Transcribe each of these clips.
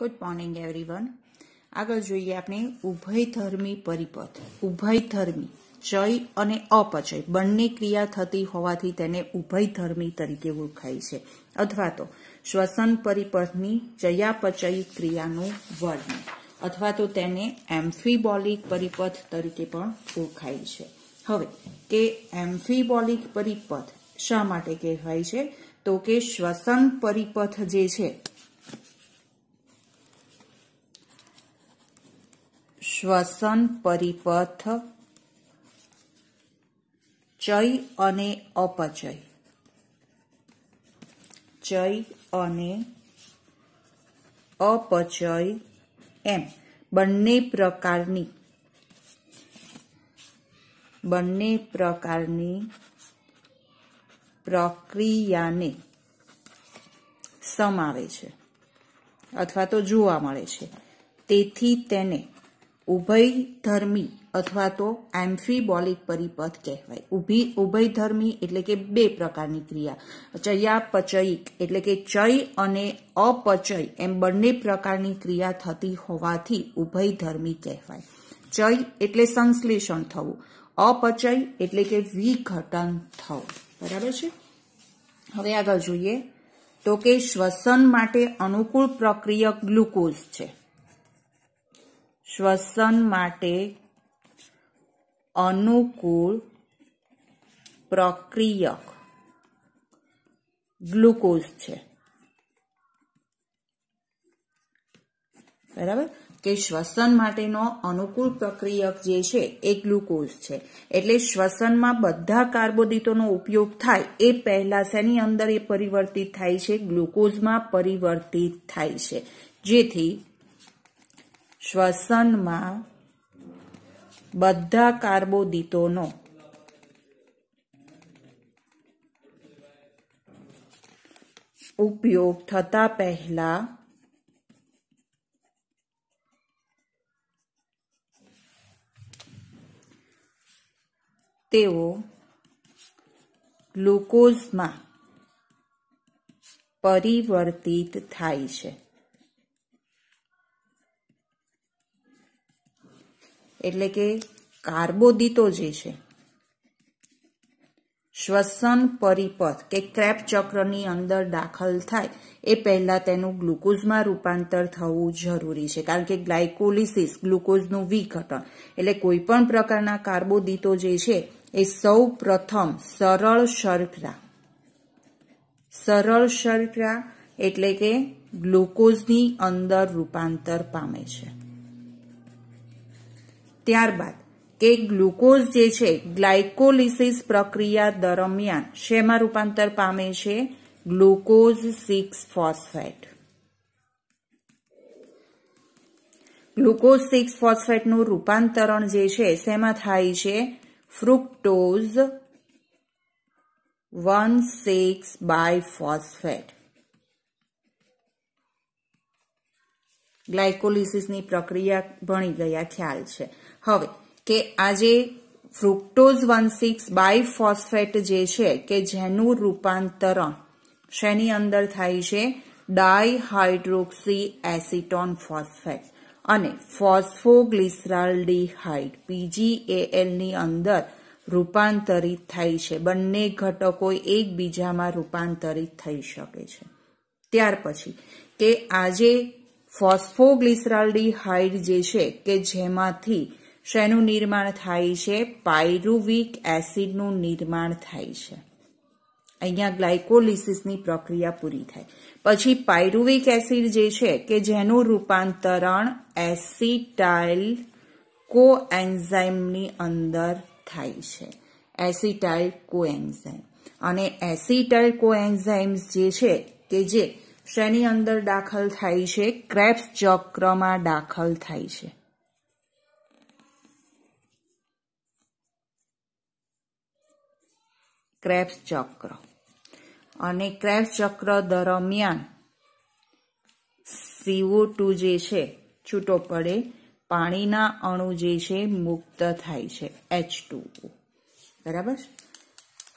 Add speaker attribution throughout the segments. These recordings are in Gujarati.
Speaker 1: ગુડ મોર્નિંગ એવરી વન આગળ જોઈએ આપણે ઉભયધર્મી પરિપથ ઉભયધર્મી જય અને અપચય બંને ક્રિયા થતી હોવાથી તેને ઉભયધર્મી તરીકે ઓળખાય છે અથવા તો શ્વસન પરિપથની જયાપચય ક્રિયાનું વર્ણન અથવા તો તેને એમ્ફીબોલિક પરિપથ તરીકે પણ ઓળખાય છે હવે કે એમ્ફીબોલિક પરિપથ શા માટે કહેવાય છે તો કે શ્વસન પરિપથ જે છે શ્વસન પરિપથ ચય અને અપચય ચય અને અપચય એમ બંને પ્રકારની બંને પ્રકારની પ્રક્રિયાને સમાવે છે અથવા તો જોવા મળે છે તેથી તેને ઉભયધર્મી અથવા તો એમ્ફીબોલિક પરિપથ કહેવાય ઉભી ઉભયધર્મી એટલે કે બે પ્રકારની ક્રિયા ચયાપચયિક એટલે કે ચય અને અપચય એમ બંને પ્રકારની ક્રિયા થતી હોવાથી ઉભયધર્મી કહેવાય ચય એટલે સંશ્લેષણ થવું અપચય એટલે કે વિઘટન થવું બરાબર છે હવે આગળ જોઈએ તો કે શ્વસન માટે અનુકૂળ પ્રક્રિયા ગ્લુકોઝ છે શ્વસન માટે અનુકૂળ પ્રક્રિયક ગ્લુકોઝ છે બરાબર કે શ્વસન માટેનો અનુકૂળ પ્રક્રિયક જે છે એ ગ્લુકોઝ છે એટલે શ્વસનમાં બધા કાર્બોદિતોનો ઉપયોગ થાય એ પહેલા શેની અંદર એ પરિવર્તિત થાય છે ગ્લુકોઝમાં પરિવર્તિત થાય છે જેથી શ્વસનમાં બધા કાર્બોદિતોનો ઉપયોગ થતા પહેલા તેઓ ગ્લુકોઝમાં પરિવર્તિત થાય છે એટલે કે કાર્બોદિતો જે છે શ્વસન પરિપથ કે ક્રેપ ચક્રની અંદર દાખલ થાય એ પહેલાં તેનું ગ્લુકોઝમાં રૂપાંતર થવું જરૂરી છે કારણ કે ગ્લાયકોલિસિસ ગ્લુકોઝનું વિઘટન એટલે કોઈપણ પ્રકારના કાર્બોદિતો જે છે એ સૌ પ્રથમ સરળ શર્કરા સરળ શર્કરા એટલે કે ગ્લુકોઝની અંદર રૂપાંતર પામે છે ત્યારબાદ કે ગ્લુકોઝ જે છે ગ્લાયકોલિસિસ પ્રક્રિયા દરમિયાન શેમાં રૂપાંતર પામે છે glucose six phosphate glucose six ફોસ્ફેટનું રૂપાંતરણ જે છે શેમાં થાય છે fructose one six bi phosphate ગ્લાયકોલિસિસની પ્રક્રિયા ભણી ગયા ખ્યાલ છે હવે કે આજે ફ્રુક્ટોઝ વન સિક્સ બાયફોસ્ફેટ જે છે કે જેનું રૂપાંતરણ શેની અંદર થાય છે ડાયહાઇડ્રોક્સી એસિટોન ફોસ્ફેટ અને ફોસ્ફોગ્લિસરાલ ડીહાઇડ પીજીએએલની અંદર રૂપાંતરિત થાય છે બંને ઘટકો એકબીજામાં રૂપાંતરિત થઈ શકે છે ત્યાર પછી કે આજે ફોસ્ફોગ્લિસરાલ્ડીહાઇડ જે છે કે જેમાંથી શેનું નિર્માણ થાય છે પાયરુવિક એસિડનું નિર્માણ થાય છે અહીંયા ગ્લાયકોલિસિસની પ્રક્રિયા પૂરી થાય પછી પાયરુવિક એસિડ જે છે કે જેનું રૂપાંતરણ એસિટાઇલ કોએન્ઝાઇમની અંદર થાય છે એસિટાઇલ કોએન્ઝાઇમ અને એસિટાઇલ કોએન્ઝાઇમ્સ જે છે કે જે શેની અંદર દાખલ થાય છે ક્રેપ્સ ચક્રમાં દાખલ થાય છે ક્રેપ્સ ચક્ર અને ક્રેપ્સ ચક્ર દરમિયાન સીઓ ટુ જે છે છૂટો પડે પાણીના અણુ જે છે મુક્ત થાય છે એચ બરાબર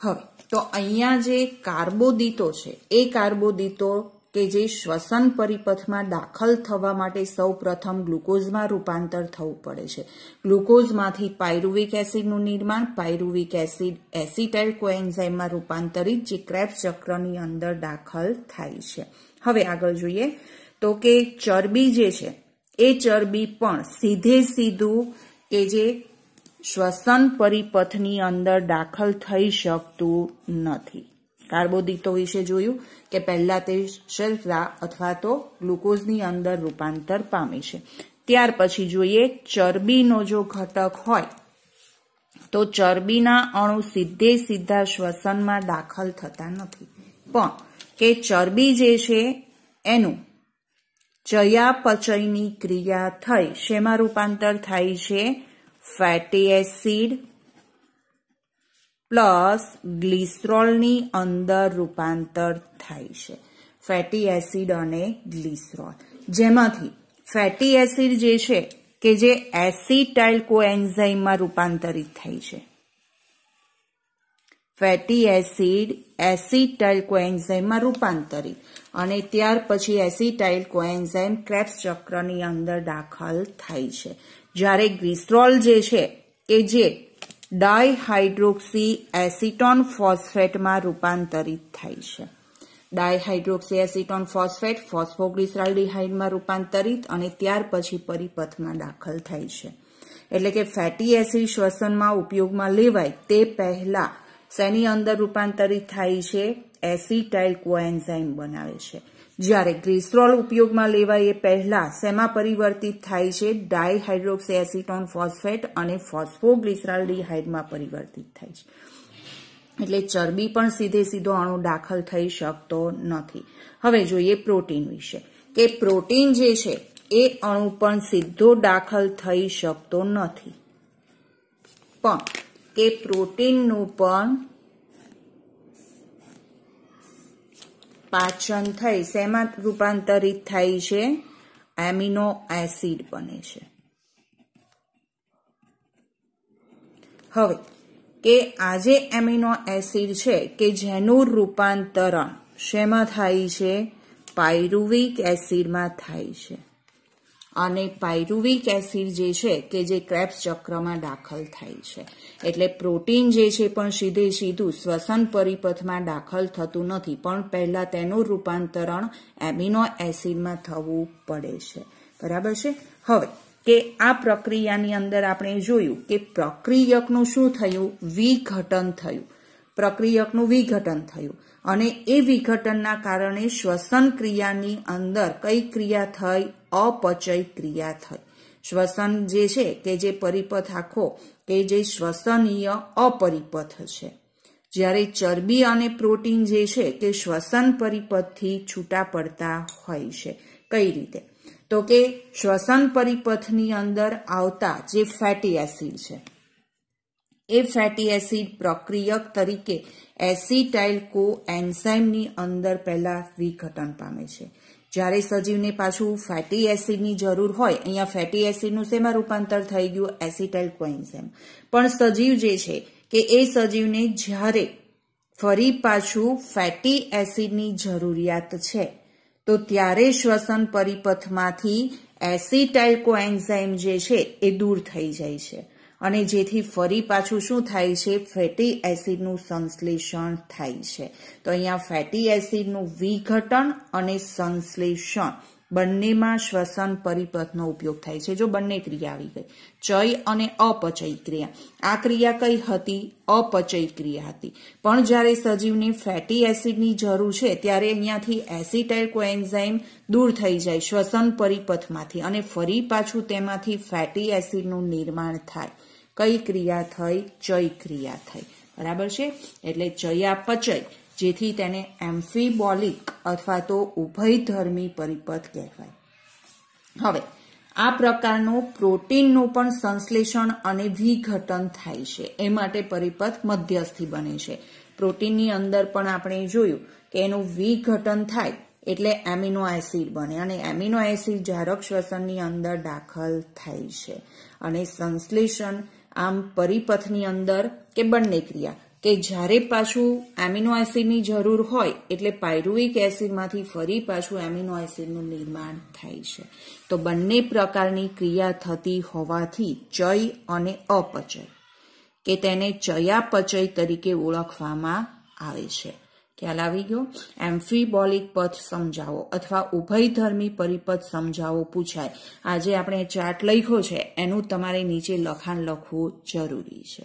Speaker 1: હવે તો અહીંયા જે કાર્બોદિતો છે એ કાર્બોદિતો કે જે શ્વસન પરિપથમાં દાખલ થવા માટે સૌપ્રથમ ગ્લુકોઝમાં રૂપાંતર થવું પડે છે ગ્લુકોઝમાંથી પાયરુવિક એસિડનું નિર્માણ પાયરુવિક એસિડ એસિટાઇલ કોએન્ઝાઇમમાં રૂપાંતરિત જે ક્રેબ્સ ચક્રની અંદર દાખલ થાય છે હવે આગળ જોઈએ તો કે ચરબી જે છે એ ચરબી પણ સીધે સીધું કે જે શ્વસન પરિપથની અંદર દાખલ થઈ શકતું નથી કાર્બોદિતો વિશે જોયું કે પહેલાં તે શર્કરા અથવા તો ગ્લુકોઝની અંદર રૂપાંતર પામે છે ત્યાર પછી જોઈએ ચરબીનો જો ઘટક હોય તો ચરબીના અણુ સીધે સીધા શ્વસનમાં દાખલ થતા નથી પણ કે ચરબી જે છે એનું ચયાપચયની ક્રિયા થઈ શેમાં રૂપાંતર થાય છે ફેટી એસિડ પ્લસ ગ્લિસરોલની અંદર રૂપાંતર થાય છે ફેટી એસિડ અને ગ્લિસરોલ જેમાંથી ફેટી એસિડ જે છે કે જે એસિટાઇલ કોએન્ઝાઇમમાં રૂપાંતરિત થાય છે ફેટી એસિડ એસિટાઇલ કોએન્ઝાઇમમાં રૂપાંતરિત અને ત્યાર પછી એસિટાઇલ કોએન્ઝાઇમ ક્રેપ્સ ચક્રની અંદર દાખલ થાય છે જ્યારે ગ્લિસરોલ જે છે કે જે ડાયહાઇડ્રોક્સી એસિટોન ફોસ્ફેટમાં રૂપાંતરિત થાય છે ડાયહાઇડ્રોક્સી એસિટોન ફોસ્ફેટ ફોસ્ફોગ્લિસરાલ્ડિહાઇડમાં રૂપાંતરિત અને ત્યાર પછી પરિપથમાં દાખલ થાય છે એટલે કે ફેટી એસિડ શ્વસનમાં ઉપયોગમાં લેવાય તે પહેલા શેની અંદર રૂપાંતરિત થાય છે એસિટાઇલ કોએન્ઝાઇમ બનાવે છે જ્યારે ગ્રેસરોલ ઉપયોગમાં લેવાય એ પહેલાં શેમાં પરિવર્તિત થાય છે ડાયહાઇડ્રોક્સિએસિટોન ફોસ્ફેટ અને ફોસ્ફોગ્લિસરાલ ડીહાઇડમાં પરિવર્તિત થાય છે એટલે ચરબી પણ સીધે સીધો અણુ દાખલ થઈ શકતો નથી હવે જોઈએ પ્રોટીન વિશે કે પ્રોટીન જે છે એ અણુ પણ સીધો દાખલ થઈ શકતો નથી પણ કે પ્રોટીનનું પણ પાચન થઈ શેમાં રૂપાંતરિત થાય છે એમિનો એસિડ બને છે હવે કે આજે એમિનો એસિડ છે કે જેનું રૂપાંતરણ શેમાં થાય છે પાયરુવિક એસિડમાં થાય છે અને પાયરુવિક એસિડ જે છે કે જે ક્રેપ્સ ચક્રમાં દાખલ થાય છે એટલે પ્રોટીન જે છે પણ સીધે સીધું શ્વસન પરિપથમાં દાખલ થતું નથી પણ પહેલા તેનું રૂપાંતરણ એમિનો એસિડમાં થવું પડે છે બરાબર છે હવે કે આ પ્રક્રિયાની અંદર આપણે જોયું કે પ્રક્રિયકનું શું થયું વિઘટન થયું પ્રક્રિયકનું વિઘટન થયું અને એ વિઘટનના કારણે શ્વસન ક્રિયાની અંદર કઈ ક્રિયા થઈ અપચય ક્રિયા થઈ શ્વસન જે છે કે જે પરિપથ આખો કે જે શ્વસનીય અપરિપથ છે જ્યારે ચરબી અને પ્રોટીન જે છે તે શ્વસન પરિપથથી છૂટા પડતા હોય છે કઈ રીતે તો કે શ્વસન પરિપથની અંદર આવતા જે ફેટી એસિડ છે એ ફેટી એસિડ પ્રક્રિયક તરીકે એસિટાઇલ કો એન્ઝાઇમની અંદર પહેલા વિઘટન પામે છે જ્યારે સજીવને પાછું ફેટી એસિડની જરૂર હોય અહીંયા ફેટી એસિડનું શેમાં રૂપાંતર થઈ ગયું એસિટાઇલ કોઇન્સેમ પણ સજીવ જે છે કે એ સજીવને જ્યારે ફરી પાછું ફેટી એસિડની જરૂરિયાત છે તો ત્યારે શ્વસન પરિપથમાંથી એસિટાઇલ કોએન્ઝાઇમ જે છે એ દૂર થઈ જાય છે અને જેથી ફરી પાછું શું થાય છે ફેટી એસિડનું સંશ્લેષણ થાય છે તો અહીંયા ફેટી એસિડનું વિઘટન અને સંશ્લેષણ બંનેમાં શ્વસન પરિપથનો ઉપયોગ થાય છે જો બંને ક્રિયા આવી ગઈ ચય અને અપચય ક્રિયા આ ક્રિયા કઈ હતી અપચય ક્રિયા હતી પણ જ્યારે સજીવને ફેટી એસિડની જરૂર છે ત્યારે અહીંયાથી એસિટાઇલ એન્ઝાઇમ દૂર થઈ જાય શ્વસન પરિપથમાંથી અને ફરી પાછું તેમાંથી ફેટી એસિડનું નિર્માણ થાય કઈ ક્રિયા થઈ ચય ક્રિયા થઈ બરાબર છે એટલે ચયાપચય જેથી તેને એમ્ફીબોલિક અથવા તો ઉભયધર્મી પરિપથ કહેવાય હવે આ પ્રકારનું પ્રોટીનનું પણ સંશ્લેષણ અને વિઘટન થાય છે એ માટે પરિપથ મધ્યસ્થી બને છે પ્રોટીનની અંદર પણ આપણે જોયું કે એનું વિઘટન થાય એટલે એમિનો એસિડ બને અને એમિનો એસિડ જારક શ્વસનની અંદર દાખલ થાય છે અને સંશ્લેષણ આમ પરિપથની અંદર કે બંને ક્રિયા કે જ્યારે પાછું એમિનો એસિડની જરૂર હોય એટલે પાયરુવિક એસિડમાંથી ફરી પાછું એમિનો એસિડનું નિર્માણ થાય છે તો બંને પ્રકારની ક્રિયા થતી હોવાથી ચય અને અપચય કે તેને ચયાપચય તરીકે ઓળખવામાં આવે છે ખ્યાલ આવી ગયો એમ્ફીબોલિક પથ સમજાવો અથવા ઉભયધર્મી પરિપથ સમજાવો પૂછાય આજે આપણે ચાર્ટ લખ્યો છે એનું તમારે નીચે લખાણ લખવું જરૂરી છે